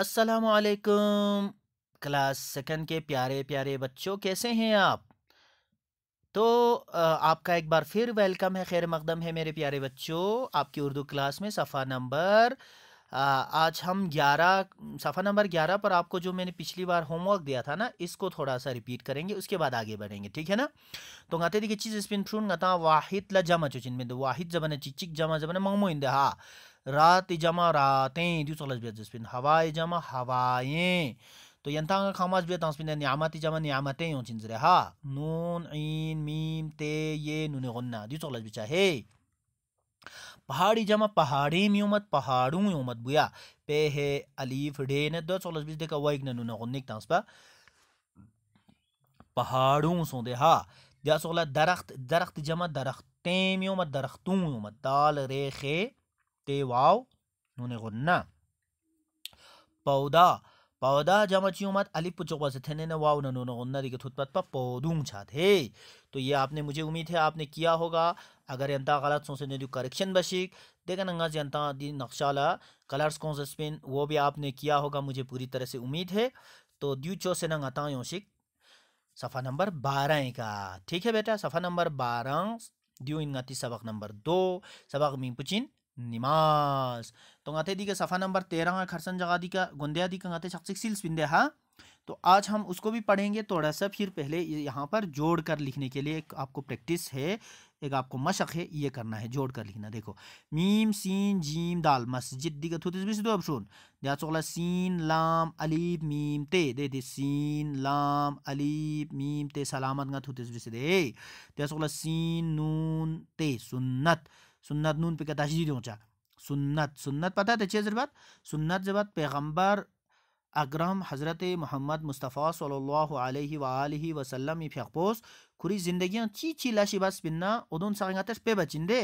असलकुम class second के प्यारे प्यारे बच्चों कैसे हैं आप तो आपका एक बार फिर वेलकम है खैर मकदम है मेरे प्यारे बच्चों आपकी उर्दू क्लास में सफ़ा नंबर आज हम 11 सफ़ा नंबर 11 पर आपको जो मैंने पिछली बार होमवर्क दिया था ना इसको थोड़ा सा रिपीट करेंगे उसके बाद आगे बढ़ेंगे ठीक है ना तो गाते देखिए चीज़ स्पिन फ्रून गाता वाहिद ला जमा चुचिन में वाहिद जबन चिक जमा जबन मंगमो हाँ रात जमा रातें दिवस अलज बेत जस्पिन हवाए जमा हवाए तो यंतांग खामाज बेत आसपिन नियामती जमा नियामतें यों चिन जरे हा नून ईन मीम ते ये नुने गन्ना दिवस अलज बिचा हे पहाड़ी जमा पहाड़ी म्यूमत पहाड़ू योमत बुया पे हे अलीफ डे ने दो चौलस बिच देखा वाइक ने नूना गुन्निक पा पहाड़ों सो दे हा दया सोला दरख्त दरख्त जमा दरख्तें म्यूमत दरख्तों मत दाल रेखे ते वाव गुन्ना पौधा पौधा जमा चियो मत अली पुचोपा से थे ने वाव नून गुन्ना दिखे थुतपत पर पौधूंग छा थे तो ये आपने मुझे उम्मीद है आपने किया होगा अगर यंता गलत सोचे ने जो करेक्शन बशिक देखा नंगा से दी नक्शाला कलर्स कौन से स्पिन वो भी आपने किया होगा मुझे पूरी तरह से उम्मीद है तो दू चो से नंग आता योशिक सफ़ा नंबर बारह का ठीक है बेटा सफ़ा नंबर बारह इन इनगाती सबक नंबर दो सबक मिंग पुचिन निमाज तो गाते दी का सफ़ा नंबर तेरह खरसन जगह दी का गुंदिया दी का गाते शख्सिक सिल्स बिंदे हा तो आज हम उसको भी पढ़ेंगे थोड़ा सा फिर पहले यहाँ पर जोड़ कर लिखने के लिए एक आपको प्रैक्टिस है एक आपको मशक है ये करना है जोड़ कर लिखना देखो मीम सीन जीम दाल मस्जिद दी का थुतिस दो अबशून दिया चौला सीन लाम अलीब मीम ते दे दे सीन लाम अलीब मीम ते सलामत गा थुतिस दे दिया चौला सीन नून ते सुन्नत सुन्नत नून पे जी ऊँचा सुन्नत सुन्नत पता है अच्छे बात सुन्नत जब पैगम्बर अगरम हज़रत मोहम्मद मुस्तफ़ा सल्लल्लाहु अलैहि वालैहि खुरी ज़िंदगियाँ ची ची लाशी बस बिन्ना उदून सांगाते पे बचिंदे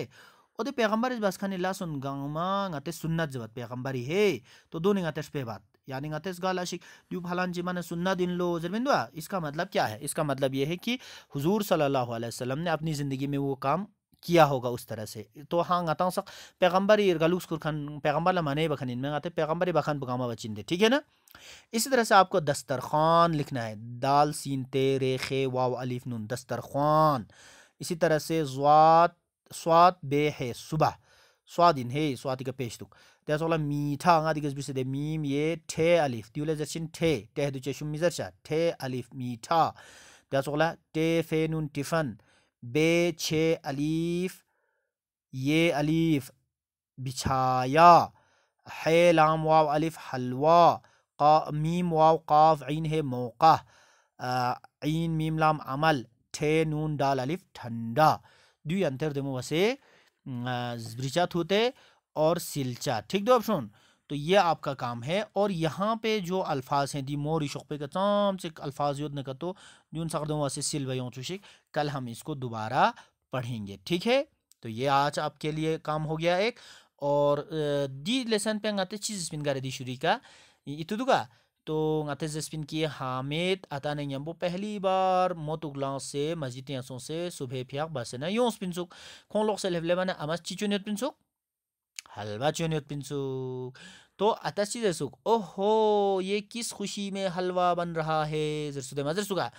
ओदे पैगम्बर इस बस खाने ला सुन गंगमा गाते सुन्नत जबत ही हे तो दो निगाते पे बात यानी गाते इस गाल आशिक दू फलान जी माने सुन्ना दिन लो जरबिंदुआ इसका मतलब क्या है इसका मतलब ये है कि हुजूर सल्लल्लाहु अलैहि वसल्लम ने अपनी ज़िंदगी में वो काम किया होगा उस तरह से तो हाँ गाता सक पैगम्बर गलूस कुरखन पैगम्बर लमाने बखन इनमें गाते पैगम्बर बखन बचिन दे ठीक है ना इसी तरह से आपको दस्तरखान लिखना है दाल सीन ते रे खे वाव अलीफ नून दस्तरखान इसी तरह से स्वात स्वात बे है सुबह स्वादिन है स्वाति का पेश तुक त्यासोला तो मीठा अंगा दिगज बिसे दे मीम ये ठे अलीफ त्यूले जशिन ठे तह दुचे शुमिजर शा ठे अलीफ मीठा त्यासोला तो टे फे नून टिफन बे छे अलीफ ये अलीफ बिछाया है लाम वाव अलिफ हलवा का मीम वाव काफ इन है मौका इन मीम लाम अमल ठे नून डाल अलिफ ठंडा दुई अंतर देमो वसे ब्रिचा थूते और सिलचा ठीक दो ऑप्शन तो ये आपका काम है और यहाँ पे जो अल्फाज हैं दी मोरी शुक्बे का तमाम से अल्फाज युद्ध का तो जून सकदों से सिल चुशिक कल हम इसको दोबारा पढ़ेंगे ठीक है तो ये आज आपके लिए काम हो गया एक और दी लेसन पे आते चीज़ स्पिन कर दी शुरी का इतुदुगा तो आते जस्पिन की हामिद अता नहीं हम वो पहली बार मोत उगलाओं से मस्जिद से सुबह फिया बसना यूं स्पिन सुख कौन लोग से लेवले बना अमस चिचुनियत पिन सुख हलवा चो पिंसु तो अतसी जरसुक ओहो ये किस खुशी में हलवा बन रहा है जरसुद मजरसुका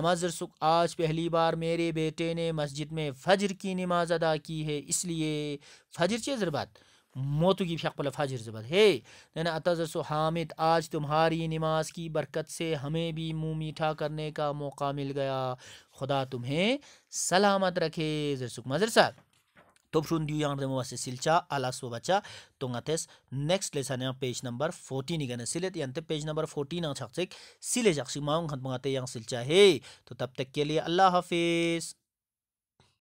अमा जरसुक आज पहली बार मेरे बेटे ने मस्जिद में फजर की नमाज अदा की है इसलिए फजर चे जरबात मोतु की शक पल फाजिर जबत हे नैना अतजरसो हामिद आज तुम्हारी नमाज की बरकत से हमें भी मुँह मीठा करने का मौका मिल गया खुदा तुम्हें सलामत रखे जरसुक मजर साहब तुम रुन दू यांग से सिलचा अला सो बचा तो थेस नेक्स्ट ले सने पेज नंबर फोर्टीन ही सिले यंते पेज नंबर फोर्टीन आ सिले जाक्सी माउंग हंत मंगाते सिलचा है तो तब तक के लिए अल्लाह हाफिज़